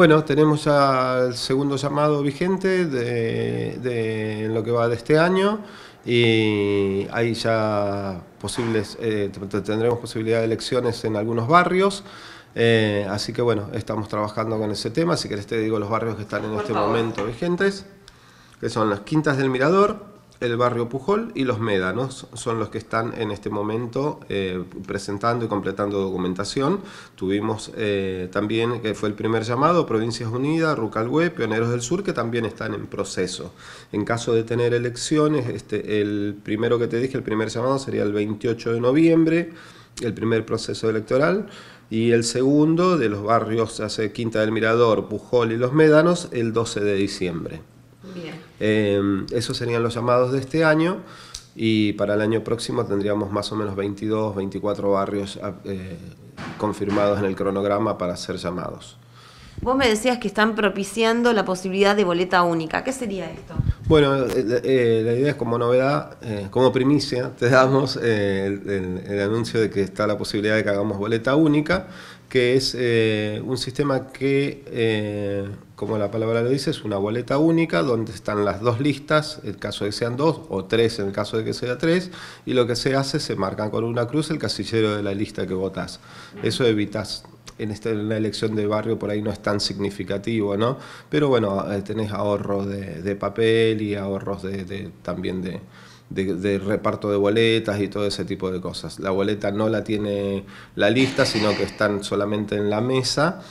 Bueno, tenemos el segundo llamado vigente de, lo que va de este año y ahí ya posibles, eh, tendremos posibilidad de elecciones en algunos barrios. Eh, así que bueno, estamos trabajando con ese tema. Si querés te digo los barrios que están en este momento vigentes, que son las Quintas del Mirador, el barrio Pujol y los Médanos son los que están en este momento eh, presentando y completando documentación. Tuvimos eh, también, que fue el primer llamado, Provincias Unidas, Rucalhue, Pioneros del Sur, que también están en proceso. En caso de tener elecciones, este, el primero que te dije, el primer llamado sería el 28 de noviembre, el primer proceso electoral y el segundo de los barrios hace Quinta del Mirador, Pujol y Los Médanos el 12 de diciembre. Em, esos serían los llamados de este año y para el año próximo tendríamos más o menos 22, 24 barrios ah, eh, confirmados en el cronograma para ser llamados. Vos me decías que están propiciando la posibilidad de boleta única. ¿Qué sería esto? Bueno, eh, eh, la idea es como novedad, eh, como primicia, te damos el, anuncio de que está la posibilidad de que hagamos boleta única, que es un sistema que, como la palabra lo dice, es una boleta única donde están las dos listas, el caso de que sean dos, o tres en el caso de que sea tres, y lo que se hace se marcan con una cruz el casillero de la lista que votas. Eso evitas en, la elección de barrio por ahí no es tan significativo, ¿no? Pero bueno, eh, tenés ahorros de, papel y ahorros de, también de, reparto de boletas y todo ese tipo de cosas. La boleta no la tiene la lista, sino que están solamente en la mesa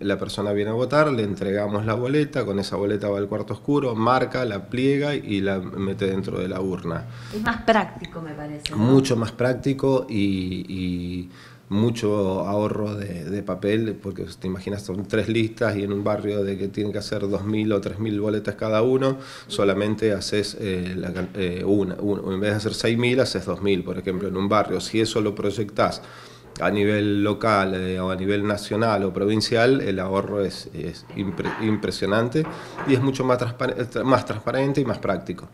la persona viene a votar, le entregamos la boleta, con esa boleta va al cuarto oscuro, marca, la pliega y la mete dentro de la urna. Es más práctico, me parece. Mucho más práctico y, mucho ahorro de, papel, porque te imaginas, son tres listas y en un barrio de que tienen que hacer 2.000 o 3.000 boletas cada uno, solamente haces eh, eh, una, una, en vez de hacer 6.000, haces 2.000, por ejemplo, en un barrio. Si eso lo proyectás a nivel local eh, o a nivel nacional o provincial, el ahorro es, impresionante y es mucho más, más transparente y más práctico.